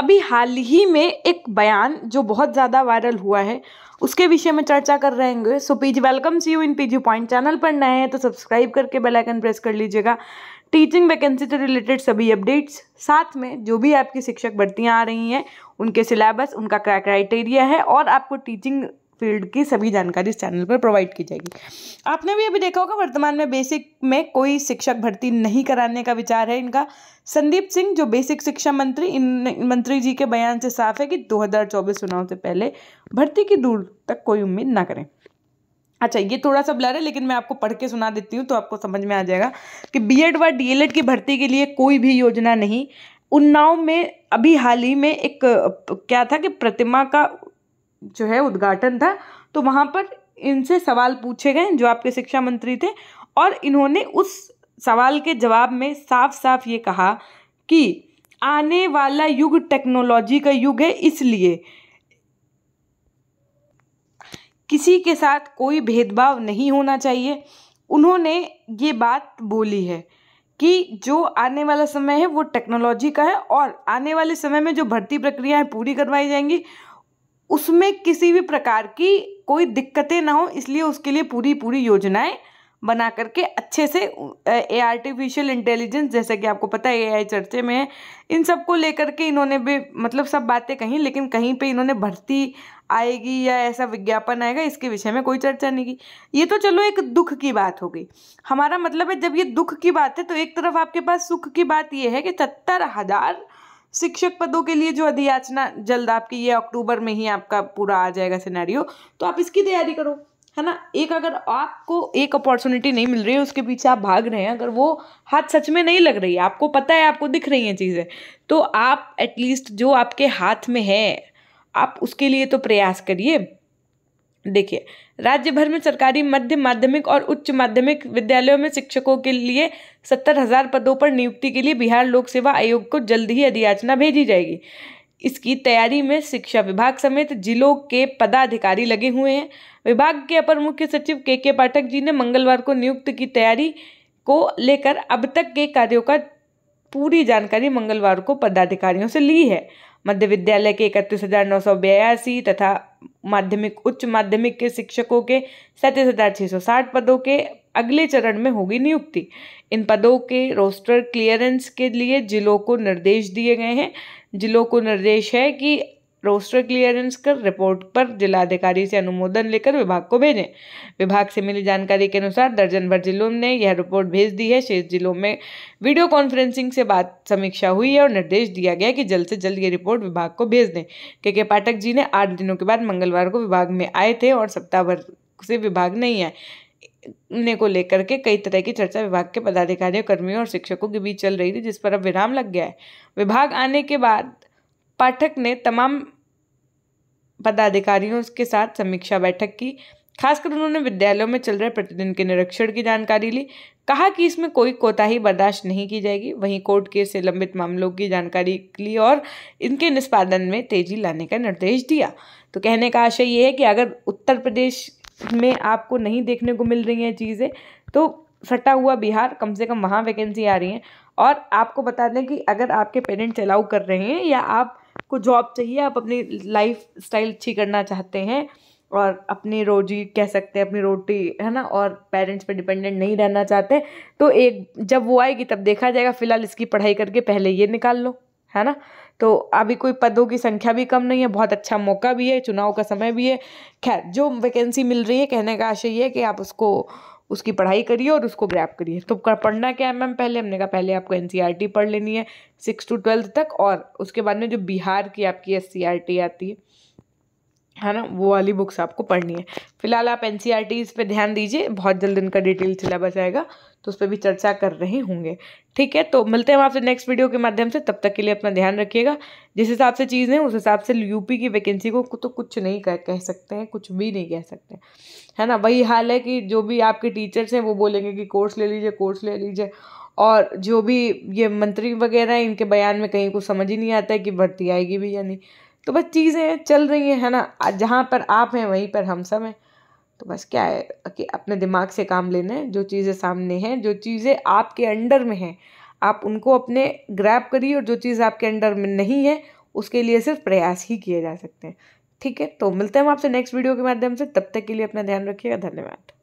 अभी हाल ही में एक बयान जो बहुत ज़्यादा वायरल हुआ है उसके विषय में चर्चा कर रहे हैं so please welcome see you in PG point channel पर नए हैं तो सब्सक्राइब करके बेल आइकन प्रेस कर लीजिएगा टीचिंग वैकेंसी से रिलेटेड सभी अपडेट्स साथ में जो भी आपकी शिक्षक भर्तियाँ आ रही हैं उनके सिलेबस उनका क्या क्राइटेरिया है और आपको टीचिंग फील्ड की सभी जानकारी इस चैनल पर प्रोवाइड की जाएगी आपने भी अभी देखा होगा वर्तमान में बेसिक में कोई शिक्षक भर्ती नहीं कराने का विचार है इनका संदीप सिंह जो बेसिक शिक्षा मंत्री इन मंत्री जी के बयान से साफ है कि 2024 चुनाव से पहले भर्ती की दूर तक कोई उम्मीद ना करें अच्छा ये थोड़ा सा ब्लर है लेकिन मैं आपको पढ़ के सुना देती हूँ तो आपको समझ में आ जाएगा कि बीएड व डीएलएड की भर्ती के लिए कोई भी योजना नहीं उन्नाव में अभी हाल ही में एक क्या था कि प्रतिमा का जो है उद्घाटन था तो वहाँ पर इनसे सवाल पूछे गए जो आपके शिक्षा मंत्री थे और इन्होंने उस सवाल के जवाब में साफ साफ ये कहा कि आने वाला युग टेक्नोलॉजी का युग है इसलिए किसी के साथ कोई भेदभाव नहीं होना चाहिए उन्होंने ये बात बोली है कि जो आने वाला समय है वो टेक्नोलॉजी का है और आने वाले समय में जो भर्ती प्रक्रियाएं पूरी करवाई जाएंगी उसमें किसी भी प्रकार की कोई दिक्कतें ना हो इसलिए उसके लिए पूरी पूरी योजनाएं बना करके अच्छे से ए आर्टिफिशियल इंटेलिजेंस जैसे कि आपको पता है एआई चर्चे में है इन सब को लेकर के इन्होंने भी मतलब सब बातें कहीं लेकिन कहीं पे इन्होंने भर्ती आएगी या ऐसा विज्ञापन आएगा इसके विषय में कोई चर्चा नहीं की ये तो चलो एक दुख की बात हो गई हमारा मतलब है जब ये दुख की बात है तो एक तरफ आपके पास सुख की बात ये है कि सत्तर हज़ार शिक्षक पदों के लिए जो अधियाचना जल्द आपकी ये अक्टूबर में ही आपका पूरा आ जाएगा सिनेरियो तो आप इसकी तैयारी करो है ना एक अगर आपको एक अपॉर्चुनिटी नहीं मिल रही है उसके पीछे आप भाग रहे हैं अगर वो हाथ सच में नहीं लग रही है आपको पता है आपको दिख रही हैं चीज़ें तो आप एटलीस्ट जो आपके हाथ में है आप उसके लिए तो प्रयास करिए देखिए राज्य भर में सरकारी मध्य माध्यमिक और उच्च माध्यमिक विद्यालयों में शिक्षकों के लिए सत्तर हजार पदों पर नियुक्ति के लिए बिहार लोक सेवा आयोग को जल्द ही अधियाचना भेजी जाएगी इसकी तैयारी में शिक्षा विभाग समेत जिलों के पदाधिकारी लगे हुए हैं विभाग के अपर मुख्य सचिव के के पाठक जी ने मंगलवार को नियुक्त की तैयारी को लेकर अब तक के कार्यों का पूरी जानकारी मंगलवार को पदाधिकारियों से ली है मध्य विद्यालय के इकतीस हज़ार नौ सौ बयासी तथा माध्यमिक उच्च माध्यमिक के शिक्षकों के सैंतीस हज़ार छः सौ साठ पदों के अगले चरण में होगी नियुक्ति इन पदों के रोस्टर क्लियरेंस के लिए जिलों को निर्देश दिए गए हैं जिलों को निर्देश है कि रोस्टर क्लियरेंस कर रिपोर्ट पर जिलाधिकारी से अनुमोदन लेकर विभाग को भेजें विभाग से मिली जानकारी के अनुसार दर्जन भर जिलों ने यह रिपोर्ट भेज दी है शेष जिलों में वीडियो कॉन्फ्रेंसिंग से बात समीक्षा हुई है और निर्देश दिया गया कि जल्द से जल्द ये रिपोर्ट विभाग को भेज दें के के पाठक जी ने आठ दिनों के बाद मंगलवार को विभाग में आए थे और सप्ताह भर से विभाग नहीं आए ने को लेकर के कई तरह की चर्चा विभाग के पदाधिकारियों कर्मियों और शिक्षकों के बीच चल रही थी जिस पर अब विराम लग गया है विभाग आने के बाद पाठक ने तमाम पदाधिकारियों के साथ समीक्षा बैठक की खासकर उन्होंने विद्यालयों में चल रहे प्रतिदिन के निरीक्षण की जानकारी ली कहा कि इसमें कोई कोताही बर्दाश्त नहीं की जाएगी वहीं कोर्ट केस से लंबित मामलों की जानकारी ली और इनके निष्पादन में तेजी लाने का निर्देश दिया तो कहने का आशय ये है कि अगर उत्तर प्रदेश में आपको नहीं देखने को मिल रही हैं चीज़ें तो सटा हुआ बिहार कम से कम वहाँ वैकेंसी आ रही हैं और आपको बता दें कि अगर आपके पेरेंट्स अलाउ कर रहे हैं या आप को जॉब चाहिए आप अपनी लाइफ स्टाइल अच्छी करना चाहते हैं और अपनी रोजी कह सकते हैं अपनी रोटी है ना और पेरेंट्स पे डिपेंडेंट नहीं रहना चाहते तो एक जब वो आएगी तब देखा जाएगा फ़िलहाल इसकी पढ़ाई करके पहले ये निकाल लो है ना तो अभी कोई पदों की संख्या भी कम नहीं है बहुत अच्छा मौका भी है चुनाव का समय भी है खैर जो वैकेंसी मिल रही है कहने का आशय ये है कि आप उसको उसकी पढ़ाई करिए और उसको ग्रैप करिए तो पढ़ना क्या है मैम पहले हमने कहा पहले आपको एन e पढ़ लेनी है सिक्स टू ट्वेल्थ तक और उसके बाद में जो बिहार की आपकी एस e आती है है ना वो वाली बुक्स आपको पढ़नी है फिलहाल आप एन सी आर टी इस पर ध्यान दीजिए बहुत जल्द इनका डिटेल सिलेबस आएगा तो उस पर भी चर्चा कर रहे होंगे ठीक है तो मिलते हैं हम आपसे नेक्स्ट वीडियो के माध्यम से तब तक के लिए अपना ध्यान रखिएगा जिस हिसाब से चीज है उस हिसाब से यूपी की वैकेंसी को तो कुछ नहीं कह कह सकते हैं कुछ भी नहीं कह सकते है ना वही हाल है कि जो भी आपके टीचर्स हैं वो बोलेंगे कि कोर्स ले लीजिए कोर्स ले लीजिए और जो भी ये मंत्री वगैरह हैं इनके बयान में कहीं कुछ समझ ही नहीं आता है कि भर्ती आएगी भी या नहीं तो बस चीज़ें चल रही हैं है ना जहाँ पर आप हैं वहीं पर हम सब हैं तो बस क्या है कि अपने दिमाग से काम लेना है जो चीज़ें सामने हैं जो चीज़ें आपके अंडर में हैं आप उनको अपने ग्रैप करिए और जो चीज़ आपके अंडर में नहीं है उसके लिए सिर्फ प्रयास ही किए जा सकते हैं ठीक है तो मिलते हैं हम आपसे नेक्स्ट वीडियो के माध्यम से तब तक के लिए अपना ध्यान रखिएगा धन्यवाद